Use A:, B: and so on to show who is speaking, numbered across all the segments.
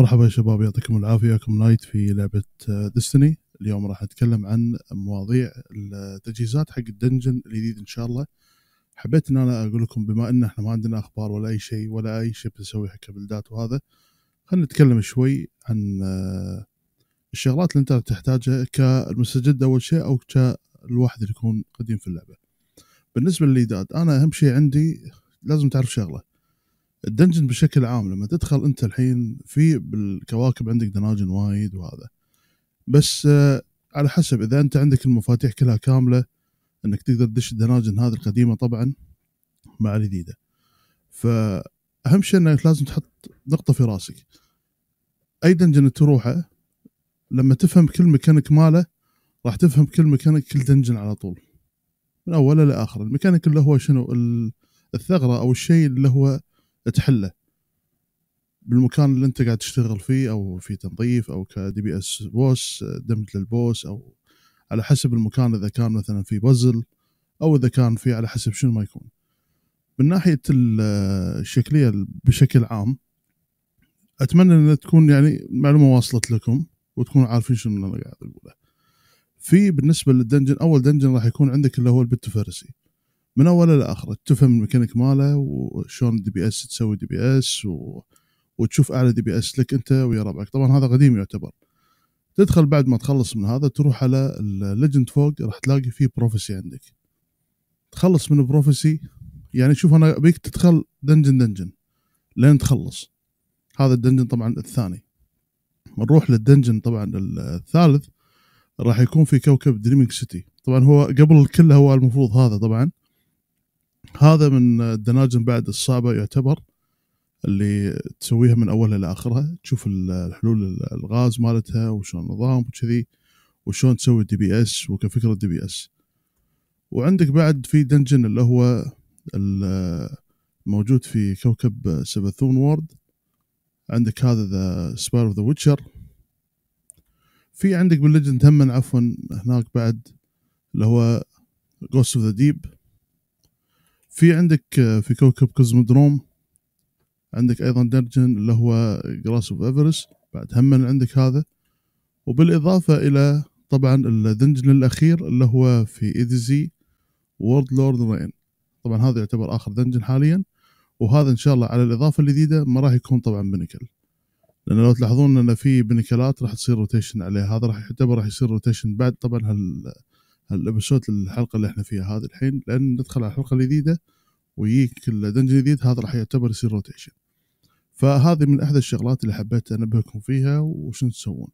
A: مرحبا يا شباب يعطيكم العافيه كم نايت في لعبه ديستني آه، اليوم راح اتكلم عن مواضيع التجهيزات حق الدنجن الجديد ان شاء الله حبيت ان انا اقول لكم بما ان احنا ما عندنا اخبار ولا اي شيء ولا اي شيء بنسوي حق بلدات وهذا خلينا نتكلم شوي عن آه، الشغلات اللي انت تحتاجها كالمستجد اول شيء او كالواحد اللي يكون قديم في اللعبه بالنسبه للايداد انا اهم شيء عندي لازم تعرف شغله الدنجن بشكل عام لما تدخل انت الحين في بالكواكب عندك دناجن وايد وهذا بس آه، على حسب اذا انت عندك المفاتيح كلها كامله انك تقدر تدش الدناجن هذه القديمه طبعا مع الجديده فاهم شيء انك لازم تحط نقطه في راسك اي دنجن تروحه لما تفهم كل ميكانيك ماله راح تفهم كل ميكانيك كل دنجن على طول من اوله لاخره الميكانيك اللي هو شنو الثغره او الشيء اللي هو تحله بالمكان اللي انت قاعد تشتغل فيه او في تنظيف او كدي بي اس بوس دمج للبوس او على حسب المكان اذا كان مثلا في بازل او اذا كان في على حسب شنو ما يكون من ناحيه الشكليه بشكل عام اتمنى ان تكون يعني معلومه واصلت لكم وتكونوا عارفين شنو انا قاعد اقوله في بالنسبه للدنجن اول دنجن راح يكون عندك اللي هو البت فارسي من اوله لاخره تفهم الميكانيك ماله وشلون دي بي اس تسوي دي بي اس و... وتشوف اعلى دي بي اس لك انت ويا ربعك طبعا هذا قديم يعتبر تدخل بعد ما تخلص من هذا تروح على الليجند فوق راح تلاقي فيه بروفيسي عندك تخلص من البروفيسي يعني شوف انا ابيك تدخل دنجن دنجن لين تخلص هذا الدنجن طبعا الثاني نروح للدنجن طبعا الثالث راح يكون في كوكب دريمينج سيتي طبعا هو قبل الكل هو المفروض هذا طبعا هذا من الدناجم بعد الصعبه يعتبر اللي تسويها من اولها لاخرها تشوف الحلول الغاز مالتها وشلون النظام وكذي وشلون تسوي دي بي اس وكفكره دي بي اس وعندك بعد في دنجن اللي هو موجود في كوكب سبثون وورد عندك هذا ذا سبار اوف ذا ويتشر في عندك بالليجند هم عفوا هناك بعد اللي هو جوست اوف ذا ديب في عندك آه، في كوكب كوزمودروم عندك ايضا درجن اللي هو جراس اوف ايفرست بعد هم عندك هذا وبالاضافه الى طبعا الدنجن الاخير اللي هو في ايديزي وورد لورد رين طبعا هذا يعتبر اخر دنجن حاليا وهذا ان شاء الله على الاضافه الجديده ما راح يكون طبعا بنكل لان لو تلاحظون ان في بنكلات راح تصير روتيشن عليه هذا راح يعتبر راح يصير روتيشن بعد طبعا هال الابسود الحلقه اللي احنا فيها هذه الحين لان ندخل على الحلقه الجديده ويجيك دنجن جديد هذا راح يعتبر يصير روتيشن فهذه من احدى الشغلات اللي حبيت انبهكم فيها وشنو تسوون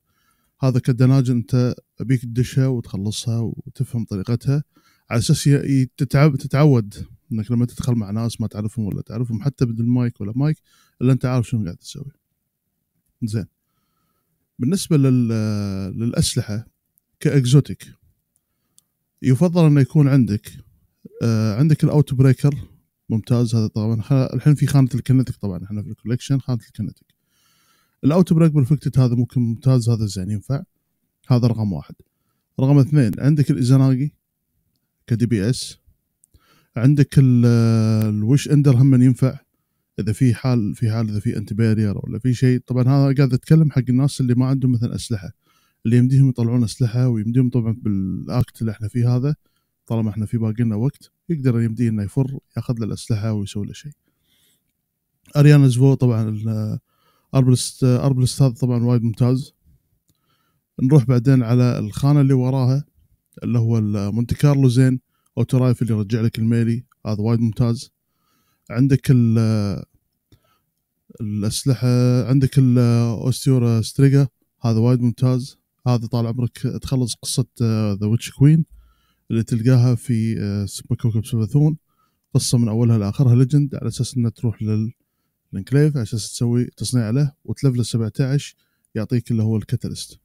A: هذا كدناج انت ابيك تدشها وتخلصها وتفهم طريقتها على اساس تتعب تتعود انك لما تدخل مع ناس ما تعرفهم ولا تعرفهم حتى بدون مايك ولا مايك الا انت عارف شنو قاعد تسوي زين بالنسبه للاسلحه كاكزوتيك يفضل انه يكون عندك آه عندك الاوت بريكر ممتاز هذا طبعا الحين في خانه الكنتك طبعا احنا في الكوليكشن خانه الكنتك الاوت بريك بالفكتد هذا ممكن ممتاز هذا زين ينفع هذا رقم واحد رقم اثنين عندك الايزاناجي كدي بي اس عندك الوش اندر هم ينفع اذا في حال في حال اذا في انتي بارير ولا في شيء طبعا هذا قاعد اتكلم حق الناس اللي ما عندهم مثلا اسلحه اللي يمديهم يطلعون اسلحه ويمديهم طبعا بالاكت اللي احنا فيه هذا طالما احنا في باقي لنا وقت يقدر يمديه انه يفر ياخذ له الاسلحه ويسوي له شيء. اريانا زفو طبعا اربلست اربلست هذا طبعا وايد ممتاز. نروح بعدين على الخانه اللي وراها اللي هو المونتي كارلو زين اوتو اللي يرجع لك الميلي هذا وايد ممتاز. عندك الاسلحه عندك الاوستيورا ستريجا هذا وايد ممتاز هذا طال عمرك تخلص قصه ذا ويتش كوين اللي تلقاها في سوبر كوكب سبعثون قصه من اولها لاخرها ليجند على اساس انها تروح للانكليف على اساس تسوي تصنيع له وتلفل 17 يعطيك اللي هو الكاتاليست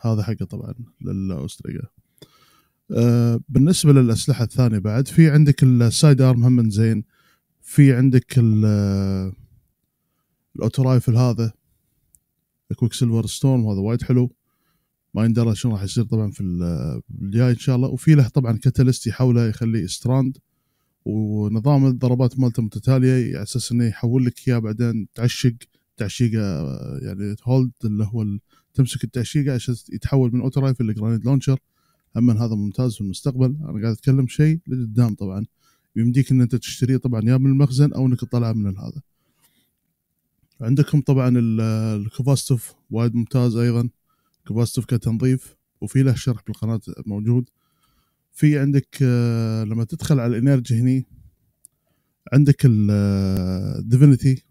A: هذا حقه طبعا للاوستريجا أه بالنسبه للاسلحه الثانيه بعد في عندك السايد ارم هم زين في عندك آه، الاوتو رايفل هذا الكويك سيلفر ستورم هذا وايد حلو ما يندرى شنو راح يصير طبعا في الجاي ان شاء الله وفي له طبعا كاتاليست يحوله يخليه ستراند ونظام الضربات مالته متتاليه على اساس انه يحول لك اياه بعدين تعشق تعشيقه آه، يعني هولد اللي هو تمسك التعشيقه عشان يتحول من اوتو رايفل لجرانيت لونشر اما هذا ممتاز في المستقبل انا قاعد اتكلم شيء لقدام طبعا يمديك ان انت تشتريه طبعا يا من المخزن او انك تطلعه من هذا عندكم طبعا الكوفاستوف وايد ممتاز ايضا كباستوف كتنظيف وفي له شرح بالقناه موجود في عندك آه، لما تدخل على الانرجي هني عندك الديفينيتي آه،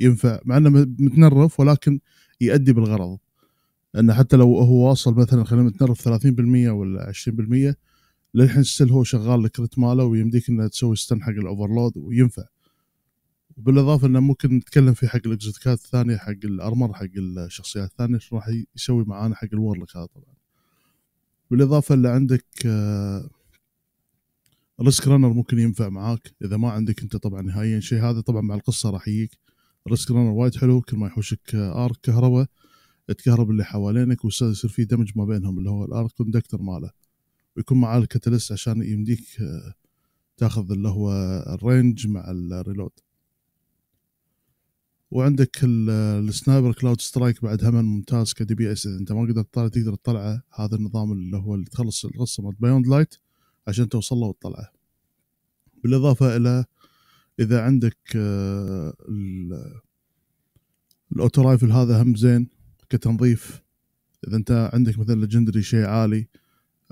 A: ينفع مع انه متنرف ولكن يؤدي بالغرض انه حتى لو هو واصل مثلا خلينا متنرف 30% ولا 20% للحين ستيل هو شغال الكريت ماله ويمديك انه تسوي ستن حق الاوفرلود وينفع بالاضافه انه ممكن نتكلم في حق الاكزوتيكات الثانيه حق الارمر حق الشخصيات الثانيه شو راح يسوي معانا حق الورلك هذا طبعا بالاضافه اللي عندك آه، ريسك رانر ممكن ينفع معاك اذا ما عندك انت طبعا نهائيا شيء هذا طبعا مع القصه راح يجيك ريسك رانر وايد حلو كل ما يحوشك آه، ارك كهرباء تكهرب اللي حوالينك ويصير في دمج ما بينهم اللي هو الارك كوندكتر ماله ويكون معاه الكاتاليست عشان يمديك آه، تاخذ اللي هو الرينج مع الريلود وعندك السنايبر كلاود سترايك بعد هم ممتاز كدي بي اس اذا انت ما قدرت تطلع تقدر تطلعه هذا النظام اللي هو اللي تخلص القصه مال بايوند لايت عشان توصل له وتطلعه بالاضافه الى اذا عندك آه، الاوتو رايفل هذا هم زين كتنظيف اذا انت عندك مثلا ليجندري شيء عالي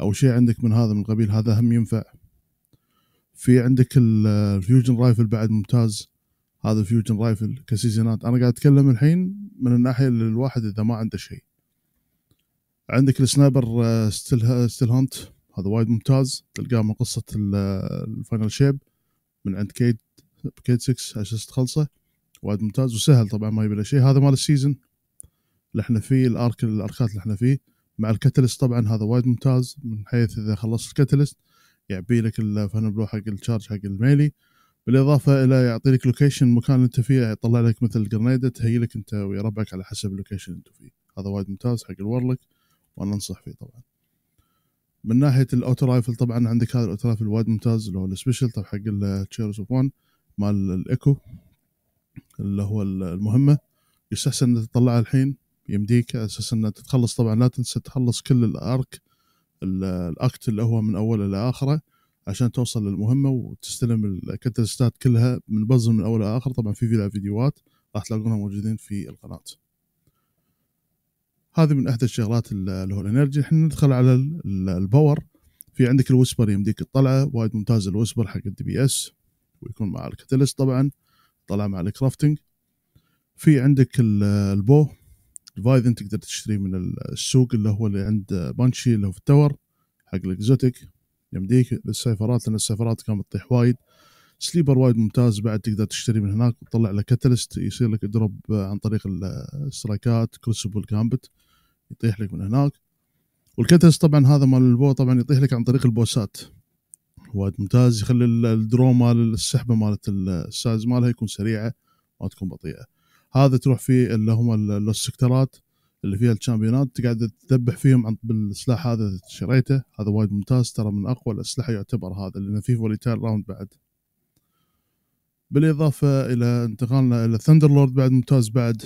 A: او شيء عندك من هذا من القبيل هذا هم ينفع في عندك الفيوجن آه، رايفل بعد ممتاز هذا الفيوجن رايفل كسيزونات انا قاعد اتكلم الحين من الناحيه اللي الواحد اذا ما عنده شيء عندك السنايبر ستيل ستيل هانت هذا وايد ممتاز تلقاه من قصه الفاينل شيب من عند كيد كيد 6 عشان تخلصه وايد ممتاز وسهل طبعا ما يبي له شيء هذا مال السيزون اللي احنا فيه الارك الاركات اللي احنا فيه مع الكاتلست طبعا هذا وايد ممتاز من حيث اذا خلصت الكاتلست يعبي لك الفاينل بلو حق الشارج حق الميلي بالاضافه الى يعطي لك لوكيشن مكان انت فيه يطلع لك مثل جرنيده تهيئ لك انت ويا ربعك على حسب اللوكيشن انت فيه هذا وايد ممتاز حق الورلك وانا انصح فيه طبعا من ناحيه الاوتو رايفل طبعا عندك هذا الاوتو رايفل وايد ممتاز اللي هو السبيشل طب حق التشيرز اوف وان مال الايكو اللي هو المهمه يستحسن انك تطلعها الحين يمديك اساس انك تتخلص طبعا لا تنسى تخلص كل الارك الاكت اللي هو من اوله الى اخره عشان توصل للمهمه وتستلم الكتلستات كلها من بزر من اول لاخر طبعا في فيلا فيديوهات راح تلاقونها موجودين في القناه هذه من احدى الشغلات اللي هو الانرجي احنا ندخل على الباور في عندك الوسبر يمديك الطلعة وايد ممتاز الوسبر حق الدي بي اس ويكون مع الكتلست طبعا طلع مع الكرافتنج في عندك البو الفايذن تقدر تشتريه من السوق اللي هو اللي عند بانشي اللي هو في التور حق الاكزوتيك يمديك بالسيفرات لان السيفرات كانت تطيح وايد سليبر وايد ممتاز بعد تقدر تشتري من هناك وتطلع له كاتلست يصير لك دروب عن طريق السترايكات كروسبل كامبت يطيح لك من هناك والكاتلست طبعا هذا مال البو طبعا يطيح لك عن طريق البوسات وايد ممتاز يخلي الدرو مال السحبه مالت السايز مالها يكون سريعه ما تكون بطيئه هذا تروح فيه اللي هم السكترات اللي فيها الشامبيونات تقعد تذبح فيهم عن بالسلاح هذا شريته هذا وايد ممتاز ترى من اقوى الاسلحه يعتبر هذا لان فيه فوليتير راوند بعد بالاضافه الى انتقالنا الى ثندر لورد بعد ممتاز بعد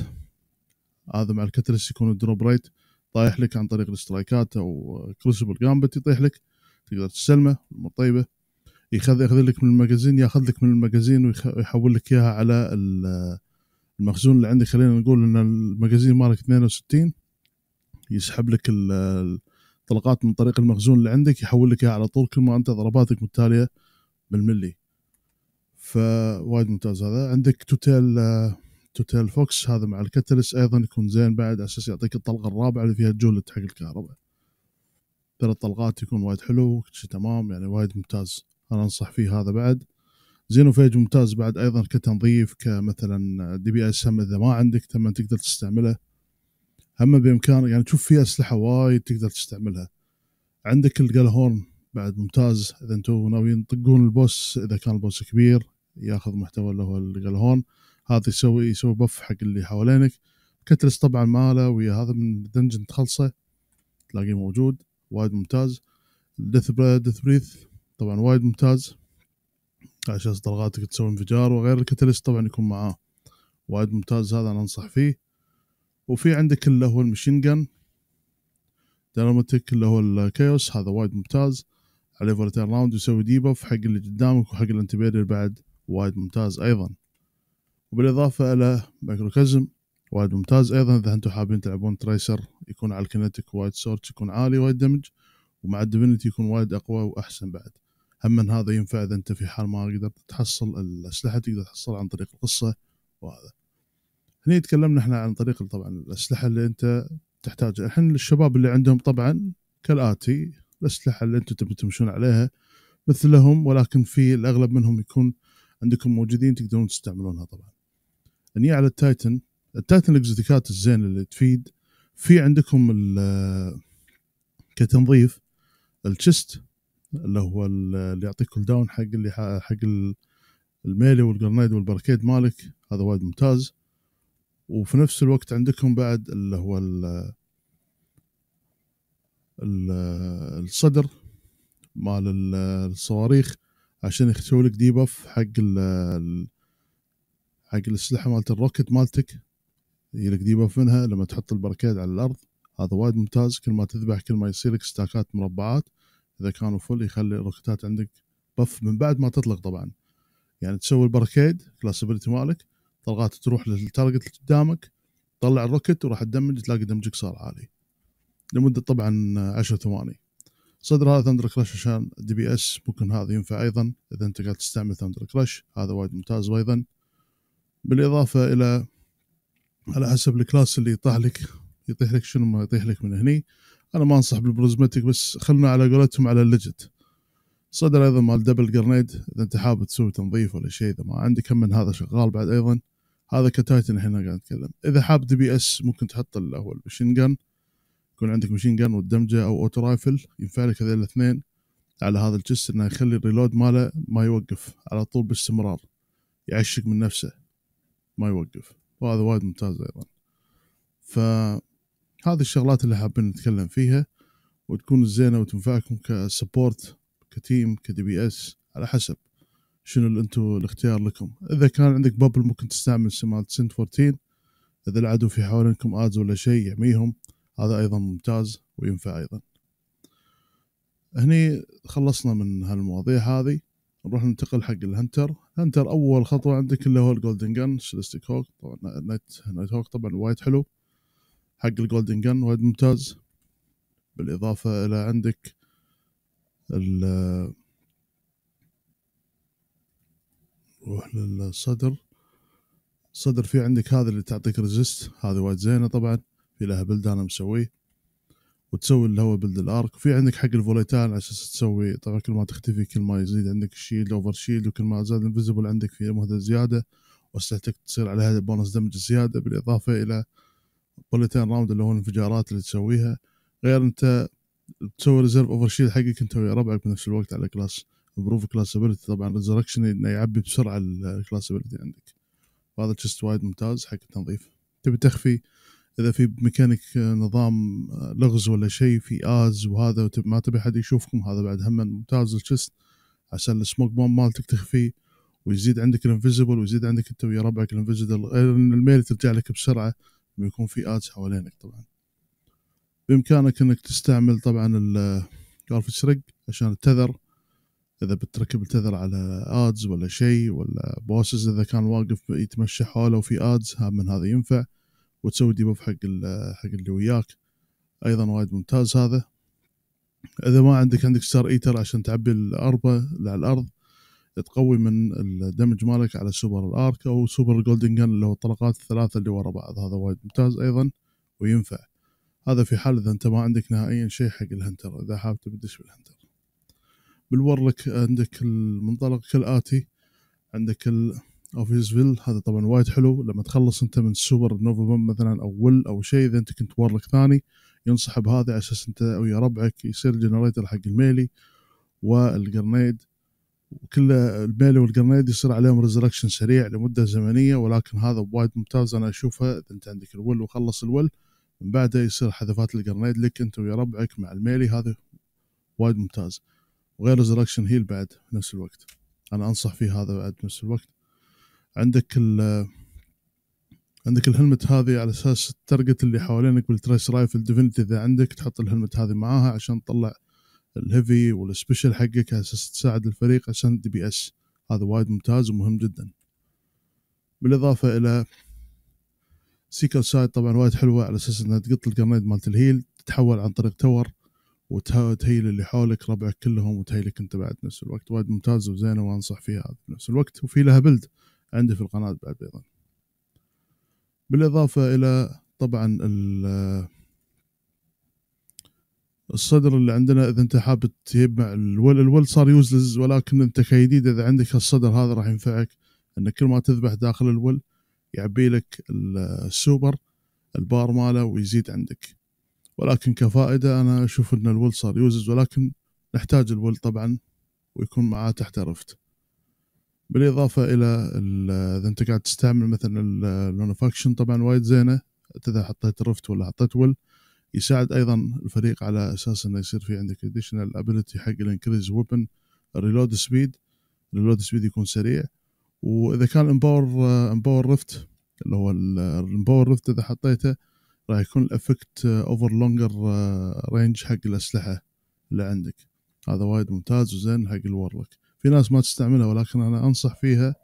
A: هذا مع الكتلس يكون الدروب ريت طايح لك عن طريق الاسترايكات او كروسبل جامبت يطيح لك تقدر تستلمه امور طيبه ياخذ ياخذ لك من المجازين ياخذ لك من المجازين ويحول لك اياها على المخزون اللي عندك خلينا نقول ان المجازين مالك 62 يسحب لك الطلقات من طريق المخزون اللي عندك يحول لك اياها على طول كل ما انت ضرباتك متتاليه بالملي فوايد ممتاز هذا عندك توتيل آه، توتيل فوكس هذا مع الكتلس ايضا يكون زين بعد على اساس يعطيك الطلقه الرابعه اللي فيها الجولد حق الكهرباء ثلاث طلقات يكون وايد حلو كل شيء تمام يعني وايد ممتاز انا انصح فيه هذا بعد زينوفيج ممتاز بعد ايضا كتنظيف كمثلا دي بي اس هم اذا ما عندك تم تقدر تستعمله هم بامكانك يعني تشوف في اسلحه وايد تقدر تستعملها عندك الجالهورن بعد ممتاز اذا انتم ناويين تطقون البوس اذا كان البوس كبير ياخذ محتوى اللي هو الجالهورن هذا يسوي يسوي بف حق اللي حوالينك كتلس طبعا ماله ويا هذا من دنجن تخلصه تلاقيه موجود وايد ممتاز ديث بريث طبعا وايد ممتاز عشان طلقاتك تسوي انفجار وغير الكتاليست طبعا يكون معاه وايد ممتاز هذا انا انصح فيه وفي عندك اللي هو المشين جن دراماتيك اللي هو الكايوس هذا وايد ممتاز عليه فولتير راوند يسوي ديباف حق اللي قدامك وحق الانتبيرير بعد وايد ممتاز ايضا وبالاضافه الى مايكروكزم وايد ممتاز ايضا اذا انتم حابين تلعبون تريسر يكون على الكنتيك وايد سورتش يكون عالي وايد دمج ومع الدفينيتي يكون وايد اقوى واحسن بعد هم من هذا ينفع اذا انت في حال ما قدرت تحصل الاسلحه تقدر تحصل عن طريق القصه وهذا هني تكلمنا احنا عن طريق طبعا الاسلحه اللي انت تحتاجها الحين الشباب اللي عندهم طبعا كالاتي الاسلحه اللي انتم تبي تمشون عليها مثلهم ولكن في الاغلب منهم يكون عندكم موجودين تقدرون تستعملونها طبعا هني على التايتن التايتن الاكزوتيكات الزين اللي تفيد في عندكم كتنظيف الشست اللي هو اللي يعطيك كول داون حق اللي حق الميلي والجرنيد والبركيد مالك هذا وايد ممتاز وفي نفس الوقت عندكم بعد اللي هو الـ الصدر مال الصواريخ عشان يختوي لك ديباف حق الـ حق الاسلحه مالت الروكت مالتك يجيلك ديباف منها لما تحط البركيد على الارض هذا وايد ممتاز كل ما تذبح كل ما يصير لك ستاكات مربعات اذا كانوا فل يخلي الروكتات عندك بف من بعد ما تطلق طبعا يعني تسوي البركيد كلاسبيلتي مالك طلقات تروح للتارجت اللي قدامك تطلع الروكت وراح تدمج تلاقي دمجك صار عالي لمده طبعا 10 ثواني صدر هذا ثندر كراش عشان دي بي اس ممكن هذا ينفع ايضا اذا انت قاعد تستعمل ثندر كراش هذا وايد ممتاز ايضا بالاضافه الى على حسب الكلاس اللي يطيح لك يطيح لك شنو ما يطيح لك من هني انا ما انصح بالبروزماتيك بس خلنا على قولتهم على الليجت صدر ايضا مال دبل جرنيد اذا انت حاب تسوي تنظيف ولا شيء اذا ما عندك هم من هذا شغال بعد ايضا هذا كتايتن احنا قاعد نتكلم اذا حاب دي بي اس ممكن تحط اللي هو المشين جن يكون عندك مشين جن والدمجه او اوتو رايفل ينفع لك هذول الاثنين على هذا الجس انه يخلي الريلود ماله ما يوقف على طول باستمرار يعشق من نفسه ما يوقف وهذا وايد ممتاز ايضا ف هذه الشغلات اللي حابين نتكلم فيها وتكون زينه وتنفعكم كسبورت كتيم كدي بي اس على حسب شنو اللي انتم الاختيار لكم اذا كان عندك بابل ممكن تستعمل سمات سنت 14 اذا العدو في حوالينكم ادز ولا شيء يحميهم هذا ايضا ممتاز وينفع ايضا هني خلصنا من هالمواضيع هذه نروح ننتقل حق الهنتر هنتر اول خطوه عندك اللي هو الجولدن جن سلستيك هوك طبعا نايت, نايت هوك طبعا وايد حلو حق الجولدن جن وايد ممتاز بالاضافه الى عندك ال نروح للصدر الصدر في عندك هذا اللي تعطيك ريزست هذا وايد زينه طبعا في لها بلد انا مسويه وتسوي اللي هو بلد الارك في عندك حق الفوليتان على اساس تسوي طبعا كل ما تختفي كل ما يزيد عندك الشيلد اوفر شيلد وكل ما زاد انفيزبل عندك في مهده زياده واسلحتك تصير عليها بونص دمج زياده بالاضافه الى بوليتين راوند اللي هو الانفجارات اللي تسويها غير انت تسوي ريزيرف اوفر شيلد حقك انت ويا ربعك بنفس الوقت على كلاس بروف كلاس ابيلتي طبعا ريزركشن انه يعبي بسرعه الكلاس ابيلتي عندك وهذا تشست وايد ممتاز حق التنظيف تبي تخفي اذا في ميكانيك آه، نظام آه، لغز ولا شيء في از وهذا وتب... ما تبي حد يشوفكم هذا بعد هم ممتاز التشست عشان السموك بوم مالتك تخفيه ويزيد عندك الانفيزبل ويزيد عندك انت ويا ربعك الانفيزبل الميل ترجع لك بسرعه لما يكون في ادز حوالينك طبعا بامكانك انك تستعمل طبعا الجرافيكس ريج عشان التذر اذا بتركب التذر على ادز ولا شيء ولا بوسز اذا كان واقف يتمشى حوله وفي ادز ها من هذا ينفع وتسوي ديبوف حق حق اللي وياك ايضا وايد ممتاز هذا اذا ما عندك عندك ستار ايتر عشان تعبي الاربه على الارض تقوي من الدمج مالك على سوبر الارك او سوبر الجولدن جن اللي هو الطلقات الثلاثه اللي ورا بعض هذا وايد ممتاز ايضا وينفع هذا في حال اذا انت ما عندك نهائيا شيء حق الهنتر اذا حاب تبدش بالهنتر بالورلك عندك المنطلق كالاتي عندك الاوفيسفيل هذا طبعا وايد حلو لما تخلص انت من سوبر نوفا مثلا او ول او شيء اذا انت كنت ورلك ثاني ينصح بهذا على اساس انت ويا ربعك يصير جنريتر حق الميلي والجرنيد وكل البيلي والجرنيد يصير عليهم ريزركشن سريع لمده زمنيه ولكن هذا وايد ممتاز انا اشوفه اذا انت عندك الول وخلص الول من بعده يصير حذفات الجرنيد لك انت ويا ربعك مع الميلي هذا وايد ممتاز وغير ريزركشن هيل بعد في نفس الوقت انا انصح فيه هذا بعد في نفس الوقت عندك ال عندك الهلمت هذه على اساس الترجت اللي حوالينك بالتريس رايفل ديفينيتي اذا عندك تحط الهلمت هذه معاها عشان تطلع الهيفي والسبيشل حقك اساس تساعد الفريق عشان دي بي اس هذا وايد ممتاز ومهم جدا بالاضافه الى سيكر سايد طبعا وايد حلوه على اساس انها تقط الجرنيد مالت الهيل تتحول عن طريق تور وتهيل اللي حولك ربعك كلهم وتهيلك انت بعد نفس الوقت وايد ممتازه وزينه وانصح فيها بنفس الوقت وفي لها بلد عندي في القناه بعد ايضا بالاضافه الى طبعا الصدر اللي عندنا اذا انت حاب تجيب مع الول الول صار يوزلز ولكن انت كجديد اذا عندك الصدر هذا راح ينفعك ان كل ما تذبح داخل الول يعبي لك السوبر البار ماله ويزيد عندك ولكن كفائده انا اشوف ان الول صار يوزلز ولكن نحتاج الول طبعا ويكون معاه تحت رفت بالاضافه الى اذا انت قاعد تستعمل مثلا اللونفاكشن طبعا وايد زينه اذا حطيت رفت ولا حطيت ول يساعد ايضا الفريق على اساس انه يصير في عندك اديشنال ابيلتي حق الانكريز ويبن الريلود سبيد الريلود سبيد يكون سريع واذا كان امباور آه، امباور ريفت اللي هو الامباور ريفت اذا حطيته راح يكون الافكت اوفر لونجر رينج حق الاسلحه اللي عندك هذا وايد ممتاز وزين حق الورلك في ناس ما تستعملها ولكن انا انصح فيها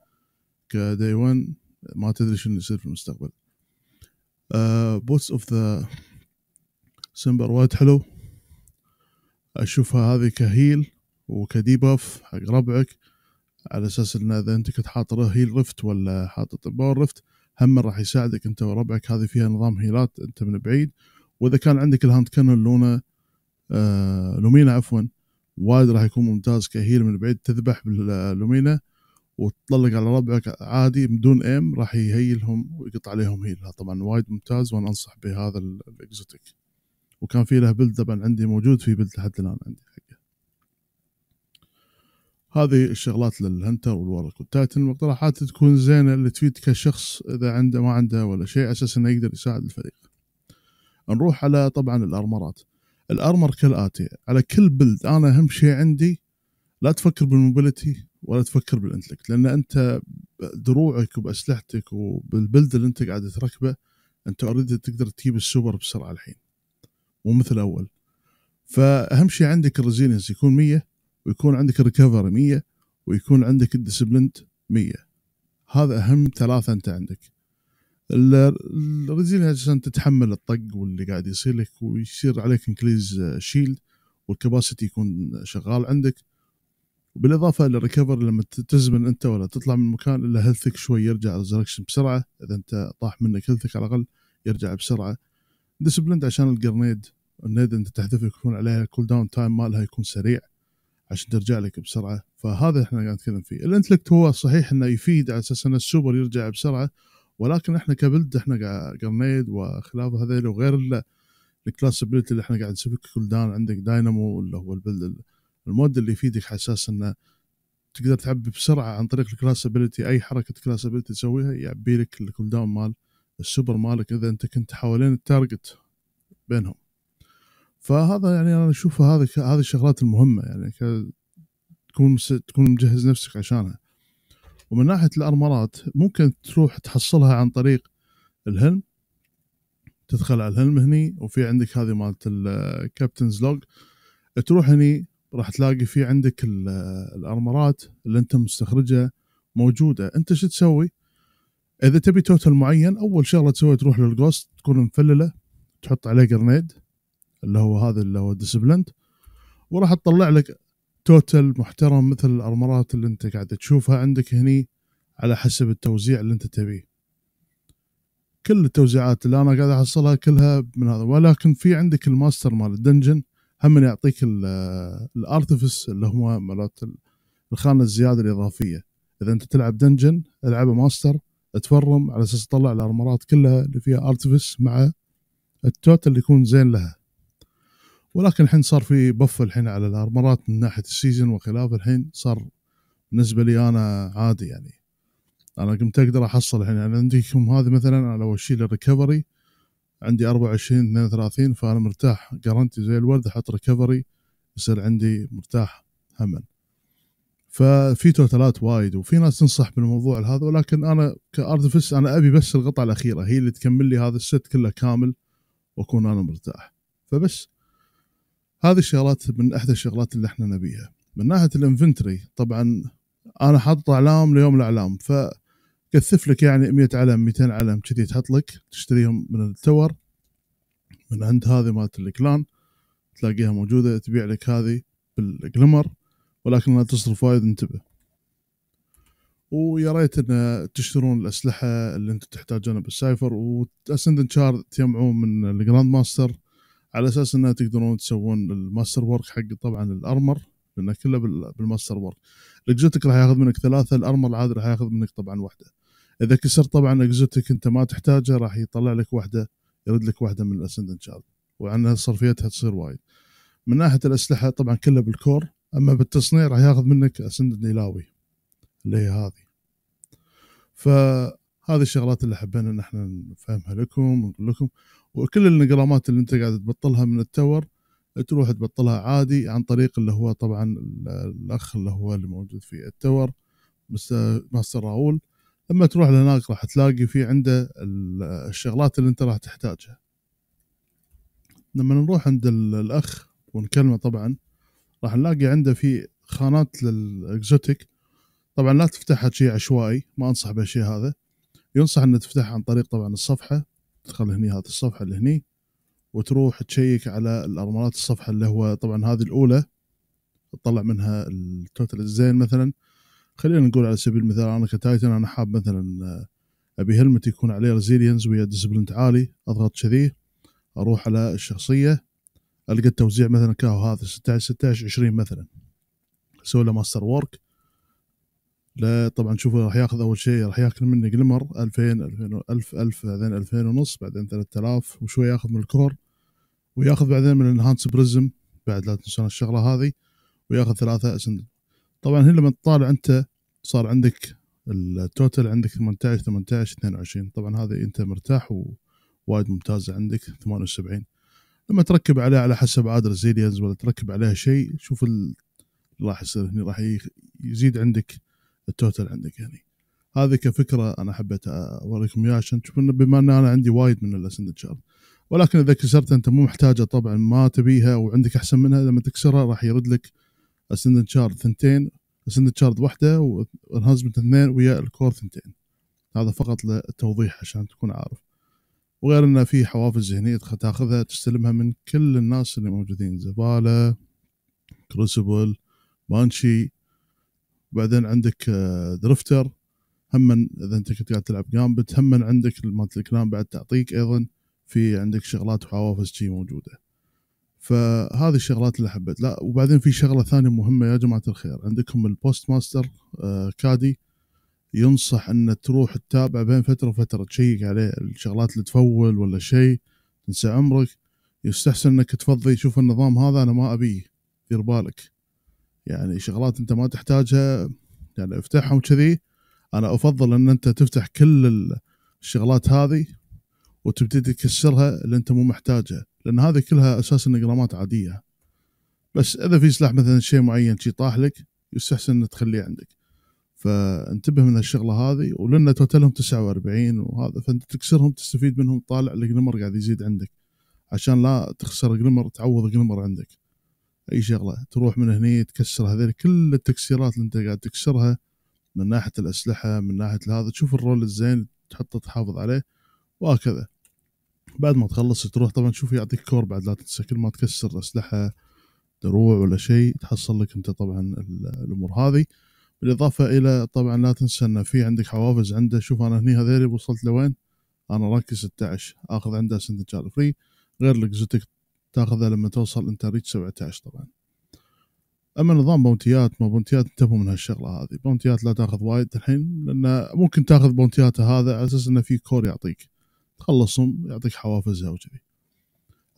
A: كدي 1 ما تدري شنو يصير في المستقبل بوتس اوف ذا سمبر وايد حلو اشوفها هذه كهيل وكديباف حق ربعك على اساس ان اذا انت كنت حاط هيل ريفت ولا حاطط باور ريفت هم راح يساعدك انت وربعك هذه فيها نظام هيلات انت من بعيد واذا كان عندك الهاند كانون لونا آه لومينا عفوا وايد راح يكون ممتاز كهيل من بعيد تذبح باللومينا وتطلق على ربعك عادي بدون ايم راح يهيلهم ويقطع عليهم هيل طبعا وايد ممتاز وانا انصح بهذا الاكزوتيك وكان في له بلد طبعا عندي موجود في بلد لحد الان عندي حقه هذه الشغلات للهنتر والورق والتايتن المقترحات تكون زينه اللي تفيد كشخص اذا عنده ما عنده ولا شيء اساس انه يقدر يساعد الفريق نروح على طبعا الارمرات الارمر كالاتي على كل بلد انا اهم شيء عندي لا تفكر بالموبيلتي ولا تفكر بالانتلكت لان انت دروعك وباسلحتك وبالبلد اللي انت قاعد تركبه انت اوريدي تقدر تجيب السوبر بسرعه الحين مو مثل اول فاهم شيء عندك الريزيلينس يكون 100 ويكون عندك الريكفري 100 ويكون عندك الديسبلنت 100 هذا اهم ثلاثه انت عندك الريزيلينس عشان تتحمل الطق واللي قاعد يصير لك ويصير عليك انكليز شيلد والكباسيتي يكون شغال عندك بالاضافه للريكفري لما تزمن انت ولا تطلع من المكان الا هيلثك شوي يرجع ريزركشن بسرعه اذا انت طاح منك هيلثك على الاقل يرجع بسرعه ديسبلند عشان الجرنيد النيد انت تحذف يكون عليها كول داون تايم مالها يكون سريع عشان ترجع لك بسرعه فهذا احنا قاعد نتكلم فيه الانتلكت هو صحيح انه يفيد على اساس ان السوبر يرجع بسرعه ولكن احنا كبلد احنا قرنيد وخلافه هذيل وغير الكلاس ابيلتي اللي احنا قاعد نسوي كول داون عندك داينامو اللي هو البلد المود اللي يفيدك على اساس انه تقدر تعبي بسرعه عن طريق الكلاس ابيلتي اي حركه كلاس ابيلتي تسويها يعبي لك الكول داون مال السوبر مالك اذا انت كنت حوالين التارجت بينهم فهذا يعني انا اشوف هذا هذه الشغلات المهمه يعني تكون تكون مجهز نفسك عشانها ومن ناحيه الارمرات ممكن تروح تحصلها عن طريق الهلم تدخل على الهلم هني وفي عندك هذه مالت الكابتنز لوج تروح هني راح تلاقي في عندك الارمرات اللي انت مستخرجها موجوده انت شو تسوي اذا تبي توتل معين اول شغله تسوي تروح للجوست تكون مفلله تحط عليه جرنيد اللي هو هذا اللي هو ديسبلنت وراح تطلع لك توتل محترم مثل الارمرات اللي انت قاعد تشوفها عندك هني على حسب التوزيع اللي انت تبيه كل التوزيعات اللي انا قاعد احصلها كلها من هذا ولكن في عندك الماستر مال الدنجن هم يعطيك الارتفس اللي هو مالت الخانه الزياده الاضافيه اذا انت تلعب دنجن العبه ماستر تفرم على اساس تطلع الارمرات كلها اللي فيها ارتفس مع التوتل اللي يكون زين لها ولكن الحين صار في بف الحين على الارمرات من ناحيه السيزون وخلافه الحين صار بالنسبه لي انا عادي يعني انا قمت اقدر احصل الحين يعني كم هذه مثلا انا لو اشيل الريكفري عندي 24 32 فانا مرتاح جارنتي زي الورد احط ريكفري يصير عندي مرتاح هم ففي توتالات وايد وفي ناس تنصح بالموضوع هذا ولكن انا كاردفس انا ابي بس القطعه الاخيره هي اللي تكمل لي هذا الست كله كامل واكون انا مرتاح فبس هذه الشغلات من احدى الشغلات اللي احنا نبيها من ناحيه الانفنتري طبعا انا حاطط اعلام ليوم الاعلام فكثف لك يعني 100 علم 200 علم كذي تحط لك تشتريهم من التور من عند هذه مالت الكلان تلاقيها موجوده تبيع لك هذه بالجلمر ولكن لا تصرف وايد انتبه ويا ريت ان تشترون الاسلحه اللي انتم تحتاجونها بالسايفر واسندن شارد تجمعون من الجراند ماستر على اساس انها تقدرون تسوون الماستر ورك حق طبعا الارمر لانه كله بالماستر ورك الاكزوتيك راح ياخذ منك ثلاثه الارمر العادي راح ياخذ منك طبعا واحده اذا كسرت طبعا اكزوتيك انت ما تحتاجه راح يطلع لك واحده يرد لك واحده من الاسندنت شارد وعنها صرفيتها تصير وايد من ناحيه الاسلحه طبعا كلها بالكور اما بالتصنيع راح ياخذ منك اسندنت نيلاوي اللي هي هذه فهذه الشغلات اللي حبينا ان احنا نفهمها لكم ونقول لكم وكل النقرامات اللي انت قاعد تبطلها من التور تروح تبطلها عادي عن طريق اللي هو طبعا الاخ اللي هو اللي موجود في التور ماستر راؤول لما تروح لهناك راح تلاقي في عنده الشغلات اللي انت راح تحتاجها لما نروح عند الاخ ونكلمه طبعا راح نلاقي عنده في خانات للاكزوتيك طبعا لا تفتحها شيء عشوائي ما انصح بالشيء هذا ينصح ان تفتحها عن طريق طبعا الصفحه تدخل هني هذه الصفحه اللي هني وتروح تشيك على الارمالات الصفحه اللي هو طبعا هذه الاولى تطلع منها التوتال الزين مثلا خلينا نقول على سبيل المثال انا كتايتن انا حاب مثلا آه، ابي هلمت يكون عليه ريزيلينز ويا ديسبلنت عالي اضغط كذي اروح على الشخصيه القى التوزيع مثلا كاهو هذا 16 16 20 مثلا اسوي له ماستر وورك لا طبعا شوف راح ياخذ اول شيء راح ياكل مني جلمر 2000 2000 1000 1000 بعدين 2000 ونص بعدين 3000 وشوي ياخذ من الكور وياخذ بعدين من الانهانس بريزم بعد لا تنسون الشغله هذه وياخذ ثلاثه اسند طبعا هنا لما تطالع انت صار عندك التوتال عندك 18 18 22 طبعا هذه انت مرتاح ووايد ممتازه عندك 78 لما تركب عليها على حسب عاد ريزيلينز ولا تركب عليها شيء شوف راح يصير هنا راح يزيد عندك التوتال عندك يعني هذه كفكره انا حبيت اوريكم اياها عشان تشوفون بما ان انا عندي وايد من الاسند شارد ولكن اذا كسرتها انت مو محتاجه طبعا ما تبيها وعندك احسن منها لما تكسرها راح يرد لك اسند شارد ثنتين اسند شارد واحده وانهزمت اثنين ويا الكور ثنتين هذا فقط للتوضيح عشان تكون عارف وغير انه في حوافز ذهنيه تاخذها تستلمها من كل الناس اللي موجودين زباله كروسبل بانشي وبعدين عندك درفتر آه، هم اذا انت كنت قاعد تلعب جامبت هم عندك مالت الكلام بعد تعطيك ايضا في عندك شغلات وحوافز شي موجوده فهذه الشغلات اللي حبيت لا وبعدين في شغله ثانيه مهمه يا جماعه الخير عندكم البوست ماستر آه، كادي ينصح ان تروح تتابع بين فتره وفتره تشيك عليه الشغلات اللي تفول ولا شيء تنسى عمرك يستحسن انك تفضي شوف النظام هذا انا ما ابيه دير بالك يعني شغلات انت ما تحتاجها يعني افتحهم كذي انا افضل ان انت تفتح كل الشغلات هذه وتبتدي تكسرها اللي انت مو محتاجها لان هذه كلها اساسا جرامات عاديه بس اذا في سلاح مثلا شيء معين شيء طاح لك يستحسن ان تخليه عندك فانتبه من الشغله هذه ولان توتلهم 49 وهذا فانت تكسرهم تستفيد منهم طالع الجلمر قاعد يزيد عندك عشان لا تخسر جلمر تعوض جلمر عندك اي شغله تروح من هني تكسر هذول كل التكسيرات اللي انت قاعد تكسرها من ناحيه الاسلحه من ناحيه هذا تشوف الرول الزين تحطه تحافظ عليه وهكذا بعد ما تخلص تروح طبعا شوف يعطيك كور بعد لا تنسى كل ما تكسر اسلحه دروع ولا شيء تحصل لك انت طبعا الامور هذه بالاضافه الى طبعا لا تنسى ان في عندك حوافز عنده شوف انا هني هذيلي وصلت لوين انا راكي 16 اخذ عنده سندجال فري غير زتك تاخذه لما توصل انت ريتش 17 طبعا اما نظام بونتيات ما بونتيات انتبهوا من هالشغله هذه بونتيات لا تاخذ وايد الحين لان ممكن تاخذ بونتياته هذا على اساس انه في كور يعطيك تخلصهم يعطيك حوافزها وكذي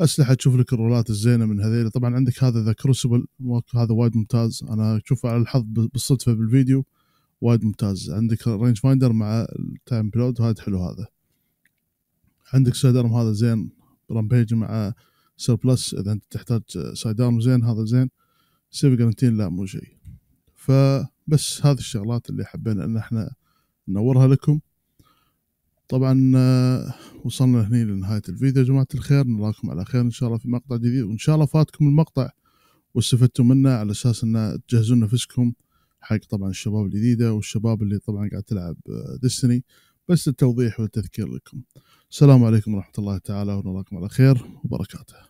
A: اسلحه تشوف لك الرولات الزينه من هذيل طبعا عندك هذا ذا كروسبل هذا وايد ممتاز انا اشوفه على الحظ بالصدفه بالفيديو وايد ممتاز عندك رينج فايندر مع التايم بلود وايد حلو هذا عندك سيدرم هذا زين رامبيج مع بلس اذا انت تحتاج سايد ارم زين هذا زين سيف جرانتين لا مو شيء فبس هذه الشغلات اللي حبينا ان احنا ننورها لكم طبعا آه، وصلنا هني لنهاية الفيديو يا جماعة الخير نراكم على خير إن شاء الله في مقطع جديد وإن شاء الله فاتكم المقطع واستفدتم منه على أساس أن تجهزون نفسكم حق طبعا الشباب الجديدة والشباب اللي طبعا قاعد تلعب ديستني آه، بس التوضيح والتذكير لكم السلام عليكم ورحمة الله تعالى ونراكم على خير وبركاته